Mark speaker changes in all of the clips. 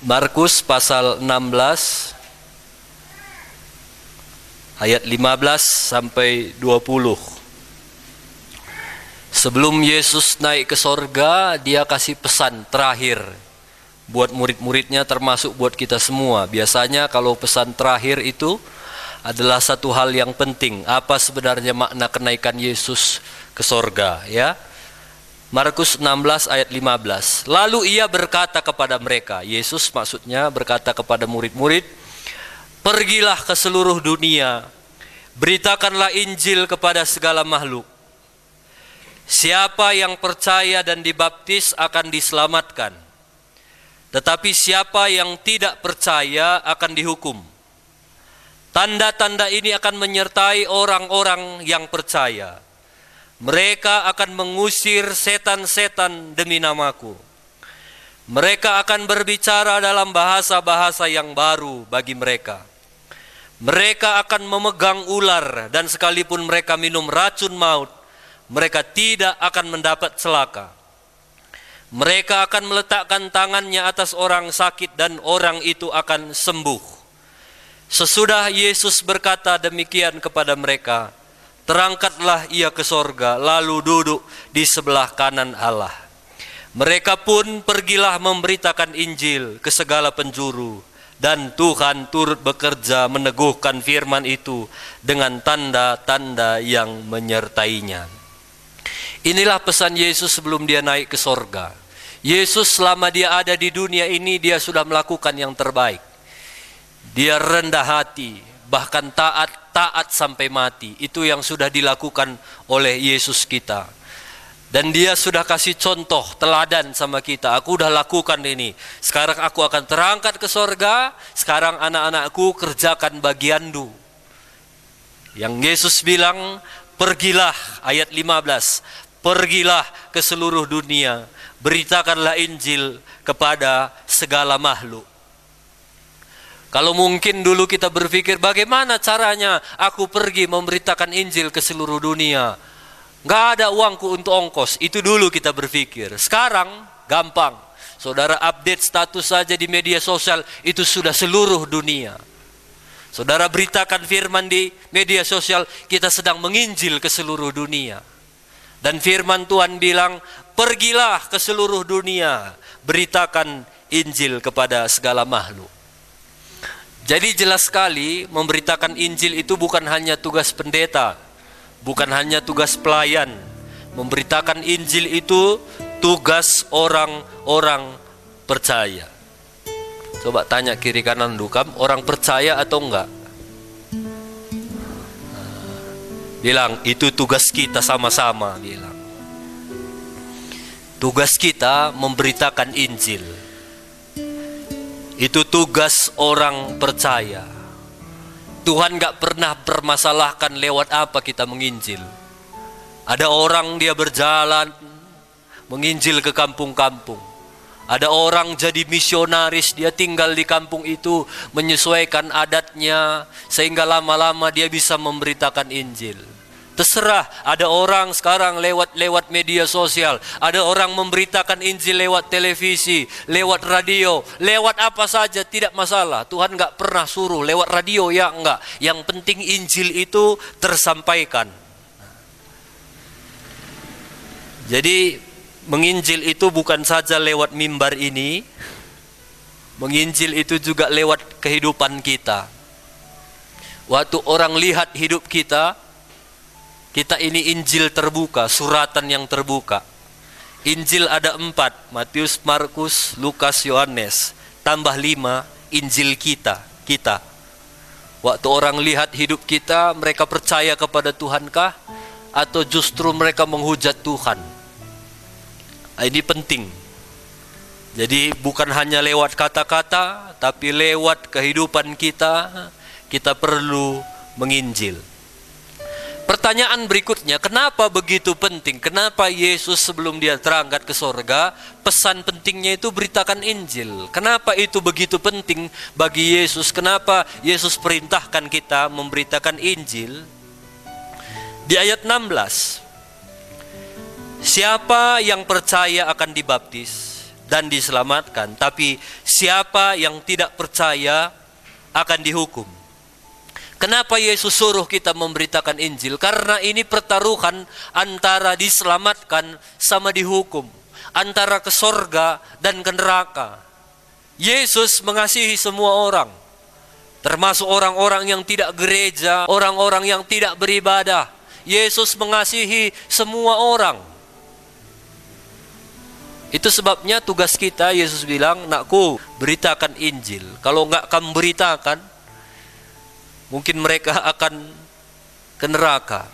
Speaker 1: Markus pasal 16 ayat 15 sampai 20. Sebelum Yesus naik ke sorga, dia kasih pesan terakhir buat murid-muridnya termasuk buat kita semua. Biasanya kalau pesan terakhir itu adalah satu hal yang penting. Apa sebenarnya makna kenaikan Yesus ke sorga ya? Markus 16 ayat 15. Lalu ia berkata kepada mereka, Yesus maksudnya berkata kepada murid-murid, "Pergilah ke seluruh dunia, beritakanlah Injil kepada segala makhluk. Siapa yang percaya dan dibaptis akan diselamatkan, tetapi siapa yang tidak percaya akan dihukum. Tanda-tanda ini akan menyertai orang-orang yang percaya." Mereka akan mengusir setan-setan demi namaku. Mereka akan berbicara dalam bahasa-bahasa yang baru bagi mereka. Mereka akan memegang ular dan sekalipun mereka minum racun maut, mereka tidak akan mendapat celaka. Mereka akan meletakkan tangannya atas orang sakit dan orang itu akan sembuh. Sesudah Yesus berkata demikian kepada mereka, Terangkatlah ia ke sorga, lalu duduk di sebelah kanan Allah. Mereka pun pergilah memberitakan Injil ke segala penjuru, dan Tuhan turut bekerja meneguhkan firman itu dengan tanda-tanda yang menyertainya. Inilah pesan Yesus sebelum dia naik ke sorga. Yesus selama dia ada di dunia ini, dia sudah melakukan yang terbaik. Dia rendah hati, bahkan taat taat sampai mati. Itu yang sudah dilakukan oleh Yesus kita. Dan dia sudah kasih contoh teladan sama kita. Aku sudah lakukan ini. Sekarang aku akan terangkat ke sorga. Sekarang anak-anakku kerjakan du Yang Yesus bilang, pergilah ayat 15. Pergilah ke seluruh dunia. Beritakanlah Injil kepada segala makhluk. Kalau mungkin dulu kita berpikir bagaimana caranya aku pergi memberitakan Injil ke seluruh dunia. Gak ada uangku untuk ongkos, itu dulu kita berpikir. Sekarang gampang. Saudara update status saja di media sosial, itu sudah seluruh dunia. Saudara beritakan firman di media sosial, kita sedang menginjil ke seluruh dunia. Dan firman Tuhan bilang, pergilah ke seluruh dunia, beritakan Injil kepada segala makhluk. Jadi jelas sekali memberitakan Injil itu bukan hanya tugas pendeta, bukan hanya tugas pelayan. Memberitakan Injil itu tugas orang-orang percaya. Coba tanya kiri kanan dukam, orang percaya atau enggak? Bilang itu tugas kita sama-sama bilang. Tugas kita memberitakan Injil. Itu tugas orang percaya. Tuhan gak pernah bermasalahkan lewat apa kita menginjil. Ada orang dia berjalan menginjil ke kampung-kampung. Ada orang jadi misionaris, dia tinggal di kampung itu menyesuaikan adatnya sehingga lama-lama dia bisa memberitakan Injil. Terserah ada orang sekarang lewat-lewat media sosial, ada orang memberitakan Injil lewat televisi, lewat radio, lewat apa saja tidak masalah. Tuhan nggak pernah suruh lewat radio ya enggak. Yang penting Injil itu tersampaikan. Jadi menginjil itu bukan saja lewat mimbar ini, menginjil itu juga lewat kehidupan kita. Waktu orang lihat hidup kita, kita ini Injil terbuka, suratan yang terbuka. Injil ada empat, Matius, Markus, Lukas, Yohanes. Tambah lima, Injil kita, kita. Waktu orang lihat hidup kita, mereka percaya kepada Tuhankah? Atau justru mereka menghujat Tuhan? Ah, ini penting. Jadi bukan hanya lewat kata-kata, tapi lewat kehidupan kita, kita perlu menginjil. Pertanyaan berikutnya, kenapa begitu penting? Kenapa Yesus sebelum dia terangkat ke sorga, pesan pentingnya itu beritakan Injil? Kenapa itu begitu penting bagi Yesus? Kenapa Yesus perintahkan kita memberitakan Injil? Di ayat 16, Siapa yang percaya akan dibaptis dan diselamatkan, tapi siapa yang tidak percaya akan dihukum. Kenapa Yesus suruh kita memberitakan Injil? Karena ini pertaruhan antara diselamatkan sama dihukum, antara ke sorga dan ke neraka. Yesus mengasihi semua orang, termasuk orang-orang yang tidak gereja, orang-orang yang tidak beribadah. Yesus mengasihi semua orang. Itu sebabnya tugas kita Yesus bilang, "Nakku, beritakan Injil. Kalau enggak kamu beritakan, mungkin mereka akan ke neraka.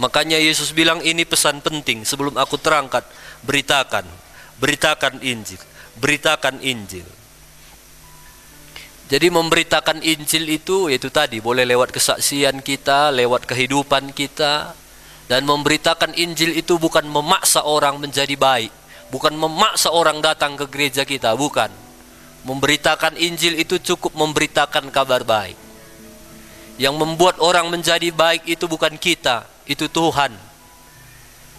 Speaker 1: Makanya Yesus bilang ini pesan penting sebelum aku terangkat, beritakan, beritakan Injil, beritakan Injil. Jadi memberitakan Injil itu yaitu tadi boleh lewat kesaksian kita, lewat kehidupan kita dan memberitakan Injil itu bukan memaksa orang menjadi baik, bukan memaksa orang datang ke gereja kita, bukan. Memberitakan Injil itu cukup memberitakan kabar baik. Yang membuat orang menjadi baik itu bukan kita, itu Tuhan.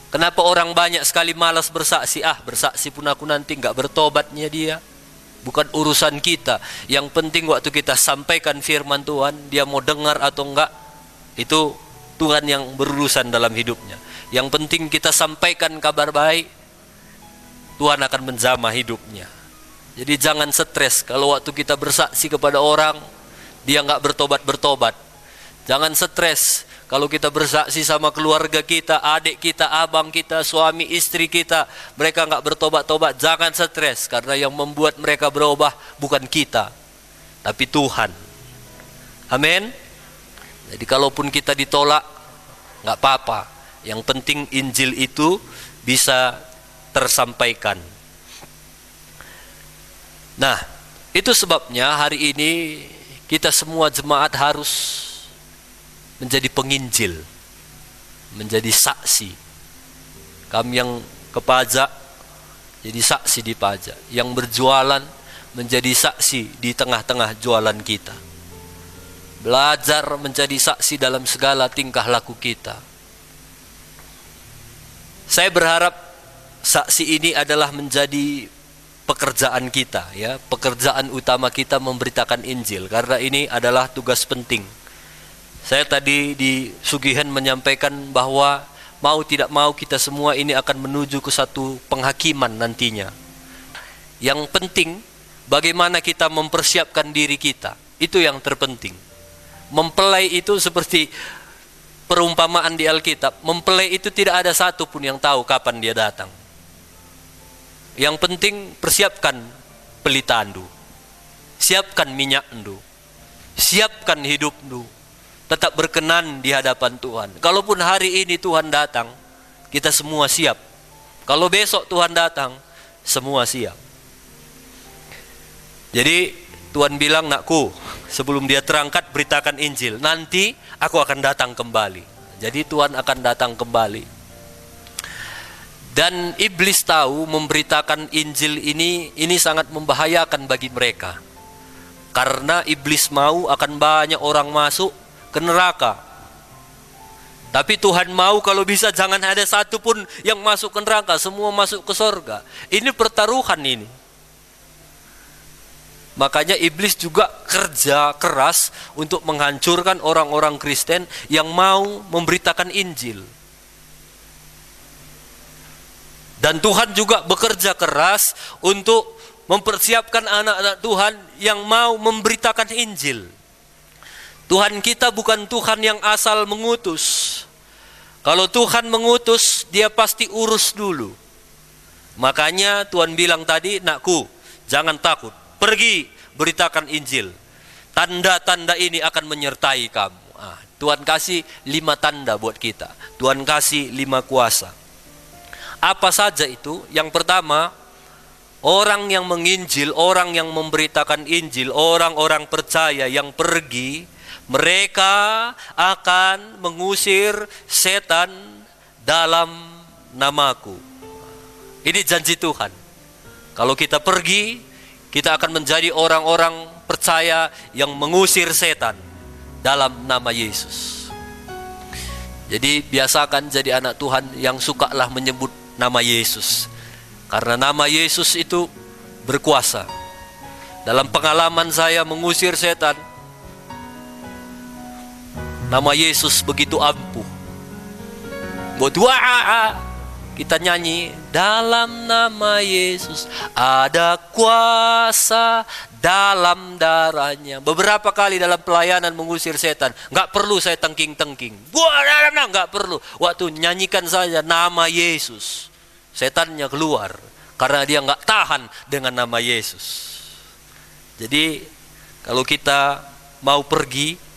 Speaker 1: Kenapa orang banyak sekali malas bersaksi? Ah, bersaksi pun aku nanti nggak bertobatnya dia. Bukan urusan kita. Yang penting waktu kita sampaikan firman Tuhan, dia mau dengar atau enggak, itu Tuhan yang berurusan dalam hidupnya. Yang penting kita sampaikan kabar baik, Tuhan akan menjama hidupnya. Jadi jangan stres kalau waktu kita bersaksi kepada orang, dia nggak bertobat bertobat Jangan stres kalau kita bersaksi sama keluarga kita, adik kita, abang kita, suami, istri kita, mereka nggak bertobat-tobat, jangan stres karena yang membuat mereka berubah bukan kita, tapi Tuhan. Amin. Jadi kalaupun kita ditolak, nggak apa-apa. Yang penting Injil itu bisa tersampaikan. Nah, itu sebabnya hari ini kita semua jemaat harus menjadi penginjil, menjadi saksi. Kami yang ke pajak jadi saksi di pajak, yang berjualan menjadi saksi di tengah-tengah jualan kita. Belajar menjadi saksi dalam segala tingkah laku kita. Saya berharap saksi ini adalah menjadi pekerjaan kita ya, pekerjaan utama kita memberitakan Injil karena ini adalah tugas penting saya tadi di Sugihan menyampaikan bahwa mau tidak mau kita semua ini akan menuju ke satu penghakiman nantinya. Yang penting bagaimana kita mempersiapkan diri kita. Itu yang terpenting. Mempelai itu seperti perumpamaan di Alkitab, mempelai itu tidak ada satu pun yang tahu kapan dia datang. Yang penting persiapkan pelita andu. Siapkan minyak andu. Siapkan hidup andu tetap berkenan di hadapan Tuhan. Kalaupun hari ini Tuhan datang, kita semua siap. Kalau besok Tuhan datang, semua siap. Jadi Tuhan bilang nakku sebelum dia terangkat beritakan Injil nanti aku akan datang kembali jadi Tuhan akan datang kembali dan iblis tahu memberitakan Injil ini ini sangat membahayakan bagi mereka karena iblis mau akan banyak orang masuk ke neraka. Tapi Tuhan mau kalau bisa jangan ada satu pun yang masuk ke neraka, semua masuk ke sorga. Ini pertaruhan ini. Makanya iblis juga kerja keras untuk menghancurkan orang-orang Kristen yang mau memberitakan Injil. Dan Tuhan juga bekerja keras untuk mempersiapkan anak-anak Tuhan yang mau memberitakan Injil. Tuhan kita bukan Tuhan yang asal mengutus. Kalau Tuhan mengutus, dia pasti urus dulu. Makanya Tuhan bilang tadi, nakku, jangan takut. Pergi, beritakan Injil. Tanda-tanda ini akan menyertai kamu. Ah, Tuhan kasih lima tanda buat kita. Tuhan kasih lima kuasa. Apa saja itu? Yang pertama, orang yang menginjil, orang yang memberitakan Injil, orang-orang percaya yang pergi, mereka akan mengusir setan dalam namaku. Ini janji Tuhan. Kalau kita pergi, kita akan menjadi orang-orang percaya yang mengusir setan dalam nama Yesus. Jadi biasakan jadi anak Tuhan yang sukalah menyebut nama Yesus. Karena nama Yesus itu berkuasa. Dalam pengalaman saya mengusir setan, Nama Yesus begitu ampuh. Buat doa kita nyanyi dalam nama Yesus ada kuasa dalam darahnya. Beberapa kali dalam pelayanan mengusir setan, nggak perlu saya tengking-tengking. Buat dalam nama nggak perlu. Waktu nyanyikan saja nama Yesus, setannya keluar karena dia nggak tahan dengan nama Yesus. Jadi kalau kita mau pergi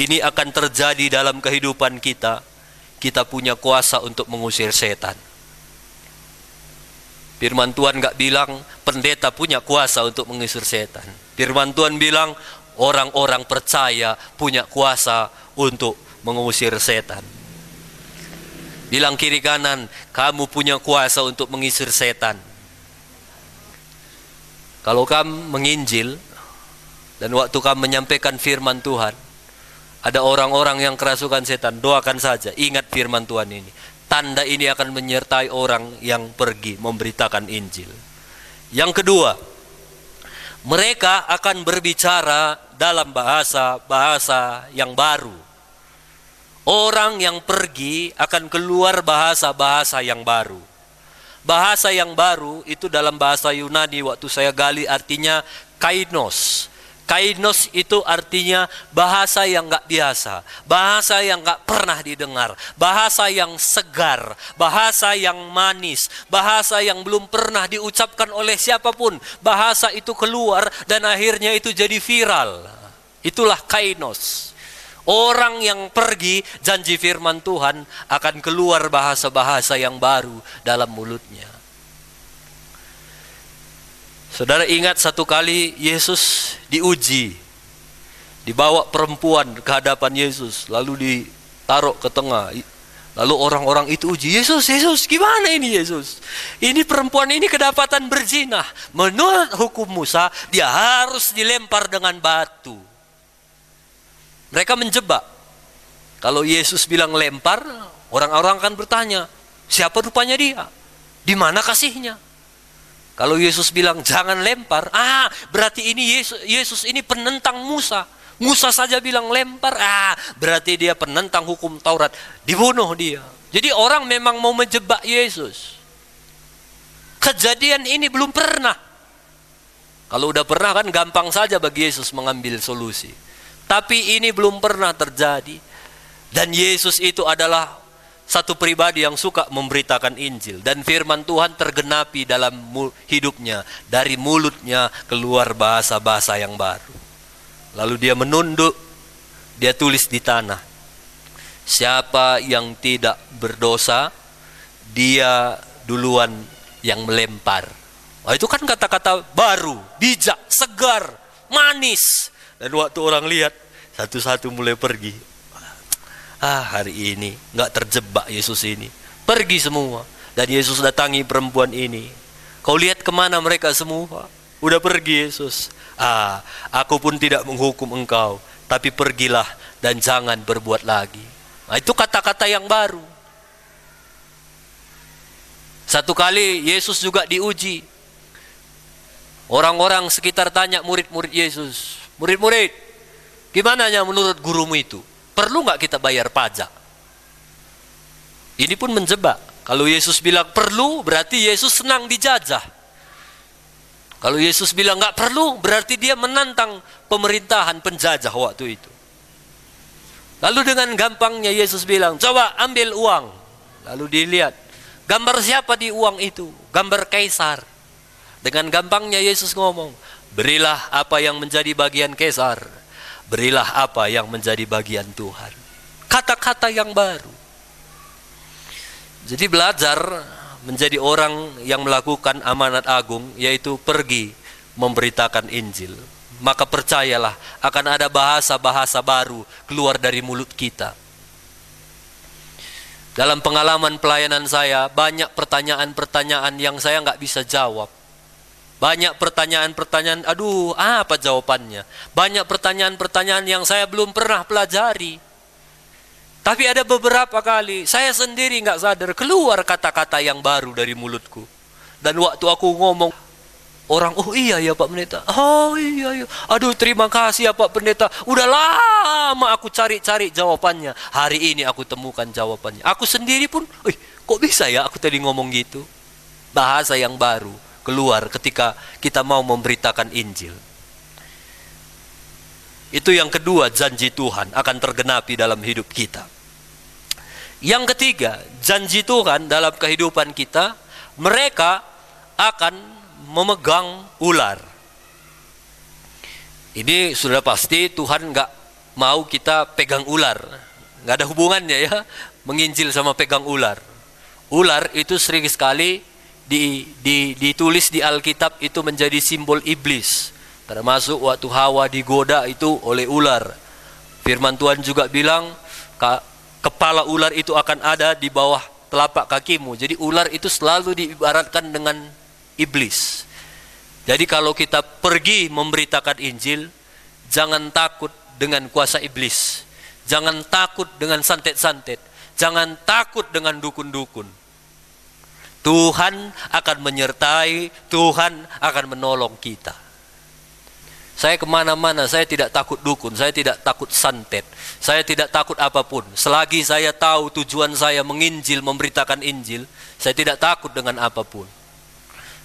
Speaker 1: ini akan terjadi dalam kehidupan kita. Kita punya kuasa untuk mengusir setan. Firman Tuhan gak bilang pendeta punya kuasa untuk mengusir setan. Firman Tuhan bilang orang-orang percaya punya kuasa untuk mengusir setan. Bilang kiri kanan, kamu punya kuasa untuk mengusir setan. Kalau kamu menginjil dan waktu kamu menyampaikan firman Tuhan, ada orang-orang yang kerasukan setan, doakan saja, ingat firman Tuhan ini. Tanda ini akan menyertai orang yang pergi memberitakan Injil. Yang kedua, mereka akan berbicara dalam bahasa-bahasa yang baru. Orang yang pergi akan keluar bahasa-bahasa yang baru. Bahasa yang baru itu dalam bahasa Yunani waktu saya gali artinya kainos Kainos itu artinya bahasa yang nggak biasa, bahasa yang nggak pernah didengar, bahasa yang segar, bahasa yang manis, bahasa yang belum pernah diucapkan oleh siapapun. Bahasa itu keluar dan akhirnya itu jadi viral. Itulah kainos. Orang yang pergi janji firman Tuhan akan keluar bahasa-bahasa yang baru dalam mulutnya. Saudara ingat satu kali Yesus diuji. Dibawa perempuan ke hadapan Yesus, lalu ditaruh ke tengah. Lalu orang-orang itu uji, Yesus, Yesus, gimana ini Yesus? Ini perempuan ini kedapatan berzinah. Menurut hukum Musa, dia harus dilempar dengan batu. Mereka menjebak. Kalau Yesus bilang lempar, orang-orang akan bertanya, siapa rupanya dia? Di mana kasihnya? Kalau Yesus bilang jangan lempar, ah berarti ini Yesus, Yesus ini penentang Musa. Musa saja bilang lempar, ah berarti dia penentang hukum Taurat. Dibunuh dia. Jadi orang memang mau menjebak Yesus. Kejadian ini belum pernah. Kalau udah pernah kan gampang saja bagi Yesus mengambil solusi. Tapi ini belum pernah terjadi. Dan Yesus itu adalah satu pribadi yang suka memberitakan Injil dan firman Tuhan tergenapi dalam hidupnya dari mulutnya keluar bahasa-bahasa yang baru lalu dia menunduk dia tulis di tanah siapa yang tidak berdosa dia duluan yang melempar Wah, itu kan kata-kata baru bijak segar manis dan waktu orang lihat satu-satu mulai pergi ah hari ini nggak terjebak Yesus ini pergi semua dan Yesus datangi perempuan ini kau lihat kemana mereka semua udah pergi Yesus ah aku pun tidak menghukum engkau tapi pergilah dan jangan berbuat lagi nah, itu kata-kata yang baru satu kali Yesus juga diuji orang-orang sekitar tanya murid-murid Yesus murid-murid gimana menurut gurumu itu perlu nggak kita bayar pajak? Ini pun menjebak. Kalau Yesus bilang perlu, berarti Yesus senang dijajah. Kalau Yesus bilang nggak perlu, berarti dia menantang pemerintahan penjajah waktu itu. Lalu dengan gampangnya Yesus bilang, coba ambil uang. Lalu dilihat, gambar siapa di uang itu? Gambar Kaisar. Dengan gampangnya Yesus ngomong, berilah apa yang menjadi bagian Kaisar Berilah apa yang menjadi bagian Tuhan. Kata-kata yang baru. Jadi belajar menjadi orang yang melakukan amanat agung yaitu pergi memberitakan Injil. Maka percayalah akan ada bahasa-bahasa baru keluar dari mulut kita. Dalam pengalaman pelayanan saya banyak pertanyaan-pertanyaan yang saya nggak bisa jawab banyak pertanyaan-pertanyaan, aduh apa jawabannya? Banyak pertanyaan-pertanyaan yang saya belum pernah pelajari. Tapi ada beberapa kali saya sendiri nggak sadar keluar kata-kata yang baru dari mulutku. Dan waktu aku ngomong, orang oh iya ya Pak Pendeta. Oh iya ya. Aduh terima kasih ya Pak Pendeta. Udah lama aku cari-cari jawabannya. Hari ini aku temukan jawabannya. Aku sendiri pun, eh kok bisa ya aku tadi ngomong gitu? Bahasa yang baru keluar ketika kita mau memberitakan Injil. Itu yang kedua, janji Tuhan akan tergenapi dalam hidup kita. Yang ketiga, janji Tuhan dalam kehidupan kita, mereka akan memegang ular. Ini sudah pasti Tuhan nggak mau kita pegang ular, nggak ada hubungannya ya, menginjil sama pegang ular. Ular itu sering sekali di, di, ditulis di Alkitab itu menjadi simbol iblis termasuk waktu Hawa digoda itu oleh ular firman Tuhan juga bilang kepala ular itu akan ada di bawah telapak kakimu jadi ular itu selalu diibaratkan dengan iblis jadi kalau kita pergi memberitakan Injil jangan takut dengan kuasa iblis jangan takut dengan santet-santet jangan takut dengan dukun-dukun Tuhan akan menyertai, Tuhan akan menolong kita. Saya kemana-mana, saya tidak takut dukun, saya tidak takut santet, saya tidak takut apapun. Selagi saya tahu tujuan saya menginjil, memberitakan Injil, saya tidak takut dengan apapun.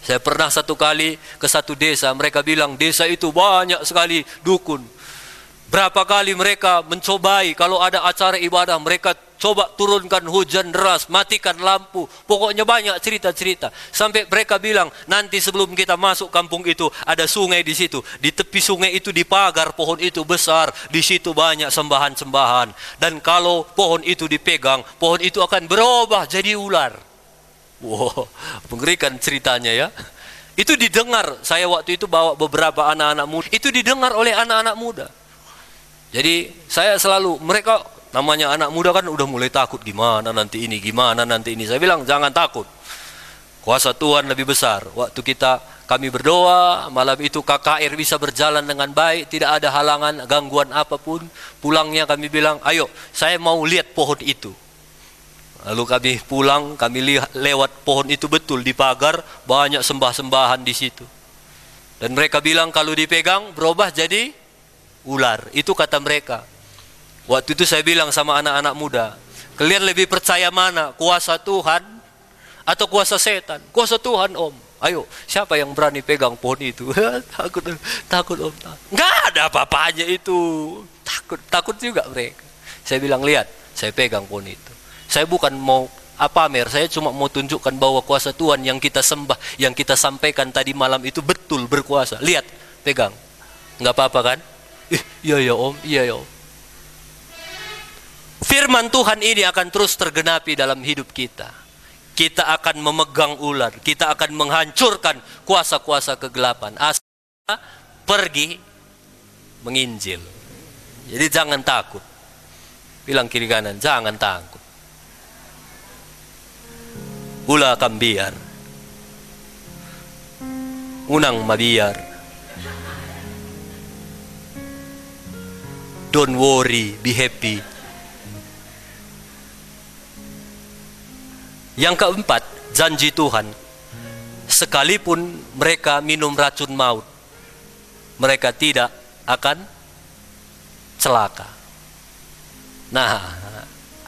Speaker 1: Saya pernah satu kali ke satu desa, mereka bilang desa itu banyak sekali dukun. Berapa kali mereka mencobai kalau ada acara ibadah mereka coba turunkan hujan deras, matikan lampu. Pokoknya banyak cerita-cerita. Sampai mereka bilang, nanti sebelum kita masuk kampung itu ada sungai di situ. Di tepi sungai itu di pagar pohon itu besar, di situ banyak sembahan-sembahan. Dan kalau pohon itu dipegang, pohon itu akan berubah jadi ular. Wow, mengerikan ceritanya ya. Itu didengar, saya waktu itu bawa beberapa anak-anak muda. Itu didengar oleh anak-anak muda. Jadi saya selalu mereka namanya anak muda kan udah mulai takut gimana nanti ini gimana nanti ini. Saya bilang jangan takut. Kuasa Tuhan lebih besar. Waktu kita kami berdoa malam itu KKR bisa berjalan dengan baik, tidak ada halangan, gangguan apapun. Pulangnya kami bilang, "Ayo, saya mau lihat pohon itu." Lalu kami pulang, kami lihat lewat pohon itu betul di pagar banyak sembah-sembahan di situ. Dan mereka bilang kalau dipegang berubah jadi ular. Itu kata mereka. Waktu itu saya bilang sama anak-anak muda, kalian lebih percaya mana? Kuasa Tuhan atau kuasa setan? Kuasa Tuhan, Om. Ayo, siapa yang berani pegang pohon itu? takut, takut Om. Enggak ada apa-apanya itu. Takut, takut juga mereka. Saya bilang, lihat, saya pegang pohon itu. Saya bukan mau apa mer, saya cuma mau tunjukkan bahwa kuasa Tuhan yang kita sembah, yang kita sampaikan tadi malam itu betul berkuasa. Lihat, pegang. nggak apa-apa kan? Ih, iya ya om, iya ya om. Firman Tuhan ini akan terus tergenapi dalam hidup kita. Kita akan memegang ular, kita akan menghancurkan kuasa-kuasa kegelapan. Asal pergi menginjil. Jadi jangan takut. Bilang kiri kanan, jangan takut. Ula akan biar. Unang mabiar. don't worry, be happy. Yang keempat, janji Tuhan. Sekalipun mereka minum racun maut, mereka tidak akan celaka. Nah,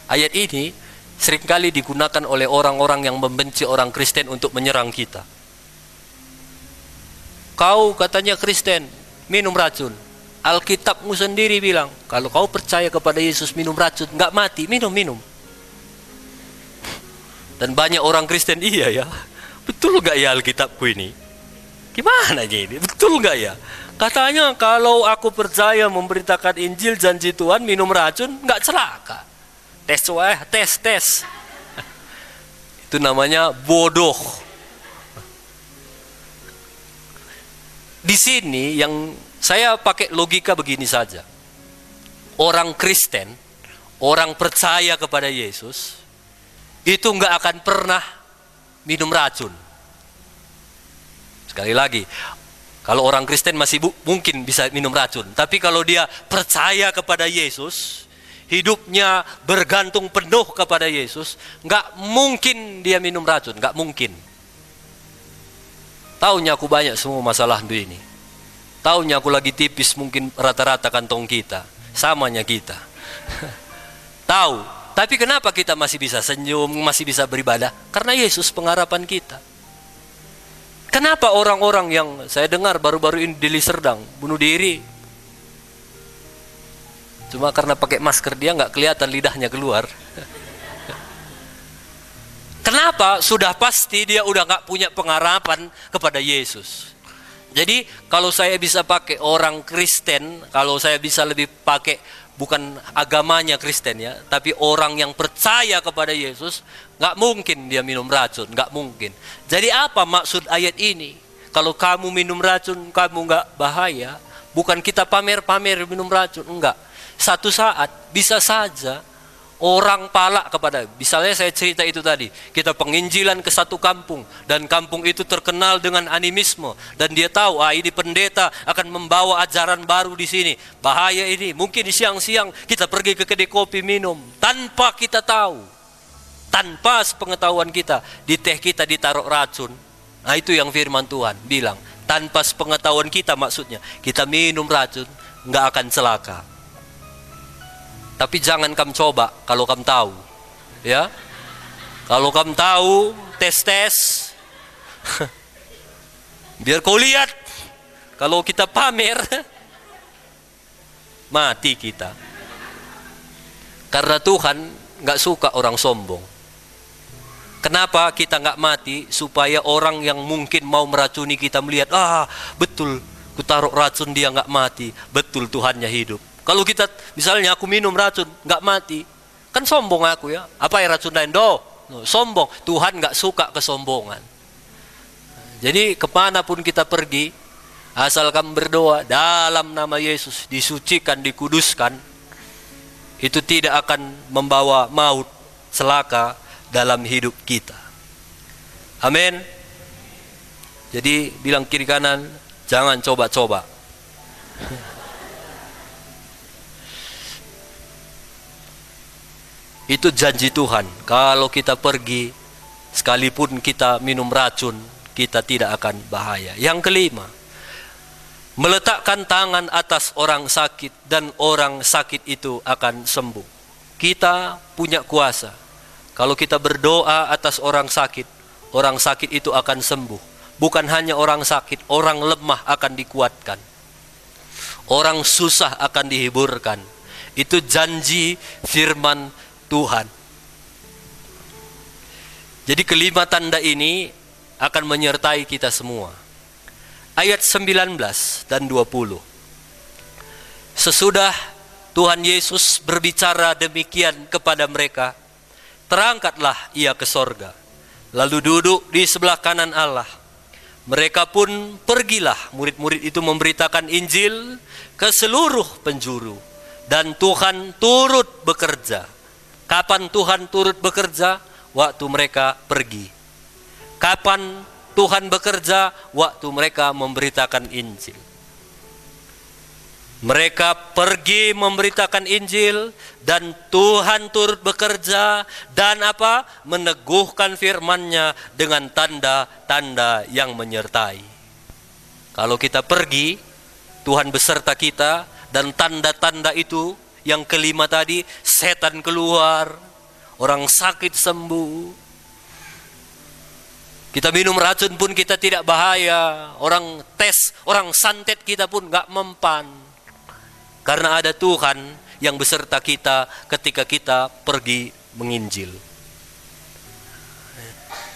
Speaker 1: ayat ini seringkali digunakan oleh orang-orang yang membenci orang Kristen untuk menyerang kita. Kau katanya Kristen, minum racun. Alkitabmu sendiri bilang, kalau kau percaya kepada Yesus minum racun, nggak mati, minum-minum. Dan banyak orang Kristen, iya ya, betul nggak ya Alkitabku ini? Gimana ini Betul nggak ya? Katanya kalau aku percaya memberitakan Injil janji Tuhan minum racun nggak celaka. Tes wah, tes tes. Itu namanya bodoh. Di sini yang saya pakai logika begini saja. Orang Kristen, orang percaya kepada Yesus, itu nggak akan pernah minum racun. Sekali lagi, kalau orang Kristen masih bu, mungkin bisa minum racun, tapi kalau dia percaya kepada Yesus, hidupnya bergantung penuh kepada Yesus, nggak mungkin dia minum racun, nggak mungkin. Tahunya aku banyak semua masalah ini tahunya aku lagi tipis mungkin rata-rata kantong kita. Samanya kita. Tahu. Tapi kenapa kita masih bisa senyum, masih bisa beribadah? Karena Yesus pengharapan kita. Kenapa orang-orang yang saya dengar baru-baru ini di Liserdang bunuh diri? Cuma karena pakai masker dia nggak kelihatan lidahnya keluar. Kenapa? Sudah pasti dia udah nggak punya pengharapan kepada Yesus. Jadi kalau saya bisa pakai orang Kristen, kalau saya bisa lebih pakai bukan agamanya Kristen ya, tapi orang yang percaya kepada Yesus, nggak mungkin dia minum racun, nggak mungkin. Jadi apa maksud ayat ini? Kalau kamu minum racun, kamu nggak bahaya. Bukan kita pamer-pamer minum racun, enggak. Satu saat bisa saja orang palak kepada misalnya saya cerita itu tadi kita penginjilan ke satu kampung dan kampung itu terkenal dengan animisme dan dia tahu ah ini pendeta akan membawa ajaran baru di sini bahaya ini mungkin siang-siang kita pergi ke kedai kopi minum tanpa kita tahu tanpa sepengetahuan kita di teh kita ditaruh racun nah itu yang firman Tuhan bilang tanpa sepengetahuan kita maksudnya kita minum racun nggak akan celaka tapi jangan kamu coba kalau kamu tahu. Ya. Kalau kamu tahu, tes-tes. Biar kau lihat. Kalau kita pamer, mati kita. Karena Tuhan nggak suka orang sombong. Kenapa kita nggak mati supaya orang yang mungkin mau meracuni kita melihat ah betul ku taruh racun dia nggak mati betul Tuhannya hidup kalau kita misalnya aku minum racun nggak mati, kan sombong aku ya. Apa yang racun lain? doh? no, sombong. Tuhan nggak suka kesombongan. Jadi kemanapun kita pergi, asalkan berdoa dalam nama Yesus disucikan, dikuduskan, itu tidak akan membawa maut, selaka dalam hidup kita. Amin. Jadi bilang kiri kanan, jangan coba-coba. Itu janji Tuhan. Kalau kita pergi, sekalipun kita minum racun, kita tidak akan bahaya. Yang kelima, meletakkan tangan atas orang sakit dan orang sakit itu akan sembuh. Kita punya kuasa. Kalau kita berdoa atas orang sakit, orang sakit itu akan sembuh. Bukan hanya orang sakit, orang lemah akan dikuatkan. Orang susah akan dihiburkan. Itu janji firman Tuhan. Jadi kelima tanda ini akan menyertai kita semua. Ayat 19 dan 20. Sesudah Tuhan Yesus berbicara demikian kepada mereka, terangkatlah ia ke sorga, lalu duduk di sebelah kanan Allah. Mereka pun pergilah, murid-murid itu memberitakan Injil ke seluruh penjuru. Dan Tuhan turut bekerja Kapan Tuhan turut bekerja? Waktu mereka pergi. Kapan Tuhan bekerja? Waktu mereka memberitakan Injil. Mereka pergi memberitakan Injil dan Tuhan turut bekerja dan apa? Meneguhkan firman-Nya dengan tanda-tanda yang menyertai. Kalau kita pergi, Tuhan beserta kita dan tanda-tanda itu yang kelima tadi, setan keluar, orang sakit sembuh. Kita minum racun pun kita tidak bahaya. Orang tes, orang santet kita pun nggak mempan. Karena ada Tuhan yang beserta kita ketika kita pergi menginjil.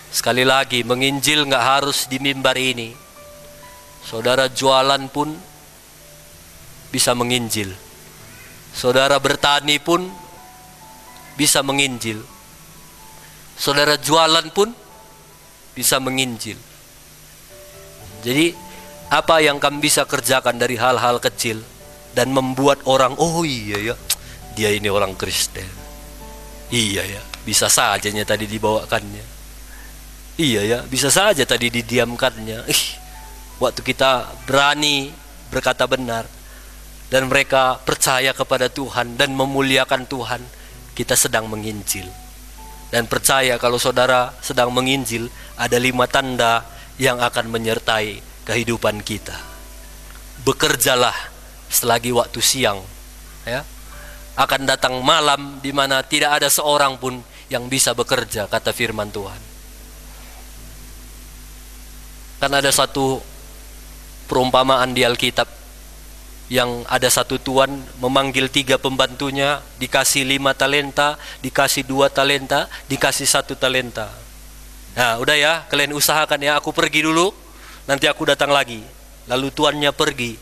Speaker 1: Sekali lagi, menginjil nggak harus di mimbar ini. Saudara jualan pun bisa menginjil. Saudara bertani pun bisa menginjil. Saudara jualan pun bisa menginjil. Jadi apa yang kamu bisa kerjakan dari hal-hal kecil dan membuat orang oh iya ya dia ini orang Kristen. Iya ya, bisa sajanya tadi dibawakannya. Iya ya, bisa saja tadi didiamkannya. Ih, waktu kita berani berkata benar, dan mereka percaya kepada Tuhan dan memuliakan Tuhan, kita sedang menginjil. Dan percaya kalau saudara sedang menginjil, ada lima tanda yang akan menyertai kehidupan kita. Bekerjalah selagi waktu siang, ya. Akan datang malam di mana tidak ada seorang pun yang bisa bekerja, kata firman Tuhan. Kan ada satu perumpamaan di Alkitab yang ada satu tuan memanggil tiga pembantunya, dikasih lima talenta, dikasih dua talenta, dikasih satu talenta. Nah, udah ya, kalian usahakan ya, aku pergi dulu, nanti aku datang lagi. Lalu tuannya pergi.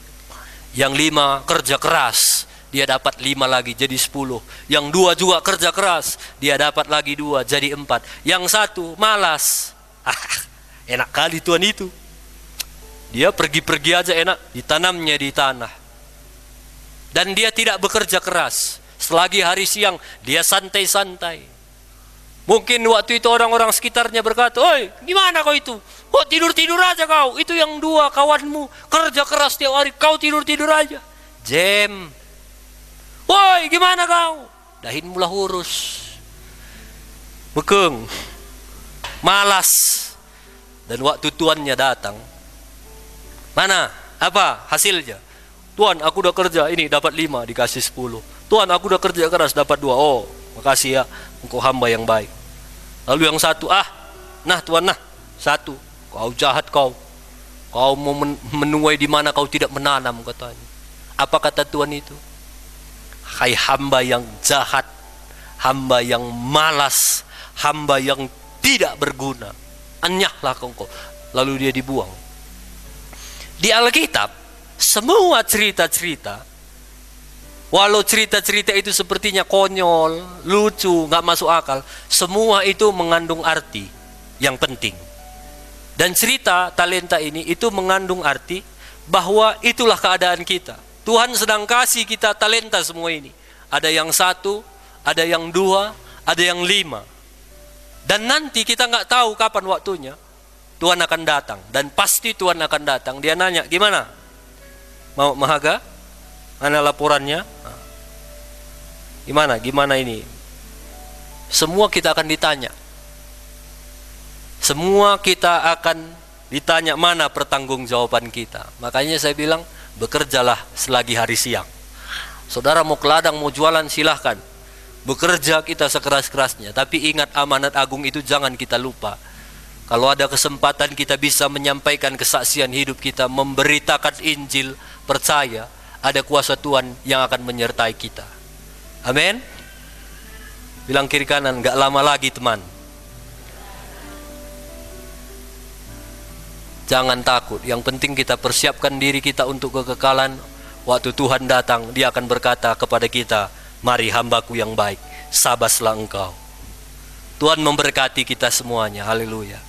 Speaker 1: Yang lima kerja keras, dia dapat lima lagi, jadi sepuluh. Yang dua juga kerja keras, dia dapat lagi dua, jadi empat. Yang satu malas. enak kali tuan itu. Dia pergi-pergi aja enak, ditanamnya di tanah dan dia tidak bekerja keras. Selagi hari siang, dia santai-santai. Mungkin waktu itu orang-orang sekitarnya berkata, Oi, gimana kau itu? Kok tidur-tidur aja kau? Itu yang dua kawanmu, kerja keras tiap hari, kau tidur-tidur aja. Jem. Woi, gimana kau? Dahin mula hurus. Bekeng. Malas. Dan waktu tuannya datang. Mana? Apa hasilnya? Tuhan aku udah kerja ini dapat lima dikasih sepuluh Tuhan aku udah kerja keras dapat dua oh makasih ya engkau hamba yang baik lalu yang satu ah nah Tuhan nah satu kau jahat kau kau mau menuai di mana kau tidak menanam katanya apa kata Tuhan itu hai hamba yang jahat hamba yang malas hamba yang tidak berguna enyahlah kau. lalu dia dibuang di Alkitab semua cerita-cerita Walau cerita-cerita itu sepertinya konyol, lucu, nggak masuk akal, semua itu mengandung arti yang penting. Dan cerita talenta ini itu mengandung arti bahwa itulah keadaan kita. Tuhan sedang kasih kita talenta semua ini. Ada yang satu, ada yang dua, ada yang lima. Dan nanti kita nggak tahu kapan waktunya Tuhan akan datang. Dan pasti Tuhan akan datang. Dia nanya, gimana? mau mahaga mana laporannya ah. gimana gimana ini semua kita akan ditanya semua kita akan ditanya mana pertanggungjawaban kita makanya saya bilang bekerjalah selagi hari siang saudara mau ke ladang mau jualan silahkan bekerja kita sekeras-kerasnya tapi ingat amanat agung itu jangan kita lupa kalau ada kesempatan kita bisa menyampaikan kesaksian hidup kita, memberitakan Injil, percaya ada kuasa Tuhan yang akan menyertai kita. Amin. Bilang kiri kanan, gak lama lagi teman. Jangan takut, yang penting kita persiapkan diri kita untuk kekekalan. Waktu Tuhan datang, dia akan berkata kepada kita, mari hambaku yang baik, sabaslah engkau. Tuhan memberkati kita semuanya, haleluya.